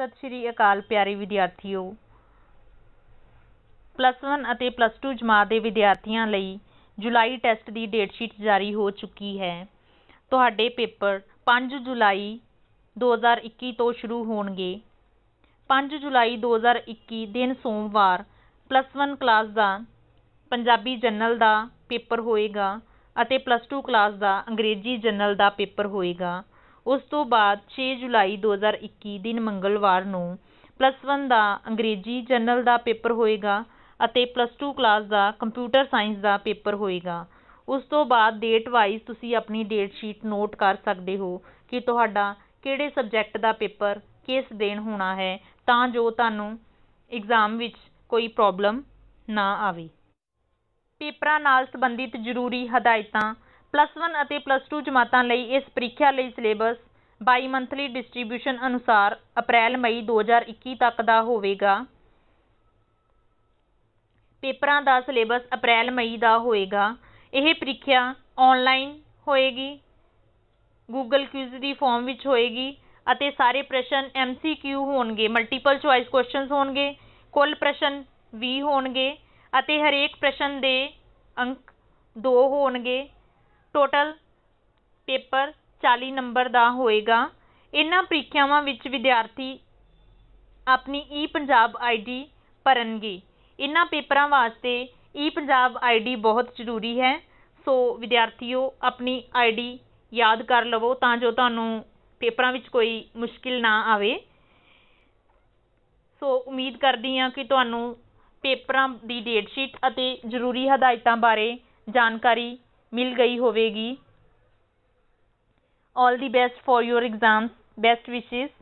ਸਤਿ ਸ਼੍ਰੀ ਅਕਾਲ ਪਿਆਰੇ ਵਿਦਿਆਰਥੀਓ ਪਲੱਸ 1 ਅਤੇ ਪਲੱਸ 2 ਜਮਾਤ ਦੇ ਵਿਦਿਆਰਥੀਆਂ ਲਈ ਜੁਲਾਈ ਟੈਸਟ ਦੀ ਡੇਟ ਸ਼ੀਟ ਜਾਰੀ ਹੋ ਚੁੱਕੀ ਹੈ ਤੁਹਾਡੇ ਪੇਪਰ 5 ਜੁਲਾਈ 2021 ਤੋਂ ਸ਼ੁਰੂ ਹੋਣਗੇ 5 ਜੁਲਾਈ 2021 ਦਿਨ ਸੋਮਵਾਰ ਪਲੱਸ 1 ਕਲਾਸ ਦਾ ਪੰਜਾਬੀ ਜਨਰਲ ਦਾ ਪੇਪਰ ਹੋਏਗਾ ਅਤੇ ਪਲੱਸ 2 ਕਲਾਸ ਦਾ ਅੰਗਰੇਜ਼ੀ ਜਨਰਲ ਦਾ ਪੇਪਰ ਹੋਏਗਾ ਉਸ ਤੋਂ ਬਾਅਦ ਛੇ ਜੁਲਾਈ ਦੋ ਹਜ਼ਾਰ ਇੱਕੀ ਦਿਨ ਮੰਗਲਵਾਰ ਨੂੰ ਪਲੱਸ ਵਨ ਦਾ ਅੰਗਰੇਜ਼ੀ ਜਨਰਲ ਦਾ ਪੇਪਰ ਹੋਏਗਾ ਅਤੇ ਪਲੱਸ ਟੂ ਕਲਾਸ ਦਾ ਕੰਪਿਊਟਰ ਸਾਇੰਸ ਦਾ ਪੇਪਰ ਹੋਏਗਾ ਉਸ ਤੋਂ ਬਾਅਦ ਡੇਟ ਵਾਈਜ਼ ਤੁਸੀਂ ਆਪਣੀ ਡੇਟ ਸ਼ੀਟ ਨੋਟ ਕਰ ਸਕਦੇ ਹੋ ਕਿ ਤੁਹਾਡਾ ਕਿਹੜੇ ਸਬਜੈਕਟ ਦਾ ਪੇਪਰ ਕਿਸ ਦਿਨ ਹੋਣਾ ਹੈ ਤਾਂ ਜੋ ਤੁਹਾਨੂੰ ਐਗਜ਼ਾਮ ਵਿੱਚ ਕੋਈ ਪ੍ਰੋਬਲਮ ਨਾ ਆਵੇ ਪੇਪਰਾਂ ਨਾਲ ਸੰਬੰਧਿਤ ਜ਼ਰੂਰੀ ਹਦਾਇਤਾਂ ਪਲੱਸ 1 ਅਤੇ ਪਲੱਸ 2 ਜਮਾਤਾਂ ਲਈ ਇਸ ਪ੍ਰੀਖਿਆ ਲਈ ਸਿਲੇਬਸ ਬਾਈ ਮੰਥਲੀ ਡਿਸਟ੍ਰੀਬਿਊਸ਼ਨ ਅਨੁਸਾਰ ਅਪ੍ਰੈਲ ਮਈ 2021 ਤੱਕ ਦਾ ਹੋਵੇਗਾ ਪੇਪਰਾਂ ਦਾ ਸਿਲੇਬਸ ਅਪ੍ਰੈਲ ਮਈ ਦਾ ਹੋਏਗਾ ਇਹ ਪ੍ਰੀਖਿਆ ਆਨਲਾਈਨ ਹੋਏਗੀ ਗੂਗਲ Quiz ਦੀ ਫਾਰਮ ਵਿੱਚ ਹੋਏਗੀ ਅਤੇ ਸਾਰੇ ਪ੍ਰਸ਼ਨ MCQ ਹੋਣਗੇ ਮਲਟੀਪਲ ਚੁਆਇਸ ਕੁਐਸਚਨਸ ਹੋਣਗੇ ਕੁੱਲ ਪ੍ਰਸ਼ਨ 20 ਹੋਣਗੇ ਅਤੇ ਹਰੇਕ ਪ੍ਰਸ਼ਨ ਦੇ ਅੰਕ 2 ਹੋਣਗੇ ਟੋਟਲ ਪੇਪਰ 40 ਨੰਬਰ ਦਾ ਹੋਏਗਾ ਇਹਨਾਂ ਪ੍ਰੀਖਿਆਵਾਂ ਵਿੱਚ ਵਿਦਿਆਰਥੀ ਆਪਣੀ ਈ ਪੰਜਾਬ ਆਈਡੀ ਭਰਨਗੇ ਇਹਨਾਂ ਪੇਪਰਾਂ ਵਾਸਤੇ ਈ ਪੰਜਾਬ ਆਈਡੀ ਬਹੁਤ ਜ਼ਰੂਰੀ ਹੈ ਸੋ ਵਿਦਿਆਰਥੀਓ ਆਪਣੀ ਆਈਡੀ ਯਾਦ ਕਰ ਲਵੋ ਤਾਂ ਜੋ ਤੁਹਾਨੂੰ ਪੇਪਰਾਂ ਵਿੱਚ ਕੋਈ ਮੁਸ਼ਕਿਲ ਨਾ ਆਵੇ ਸੋ ਉਮੀਦ ਕਰਦੀ ਹਾਂ ਕਿ ਤੁਹਾਨੂੰ ਪੇਪਰਾਂ ਦੀ ਡੇਟ ਸ਼ੀਟ ਅਤੇ ਜ਼ਰੂਰੀ ਹਦਾਇਤਾਂ ਬਾਰੇ ਜਾਣਕਾਰੀ ਮਿਲ ਗਈ ਹੋਵੇਗੀ all the best for your exams best wishes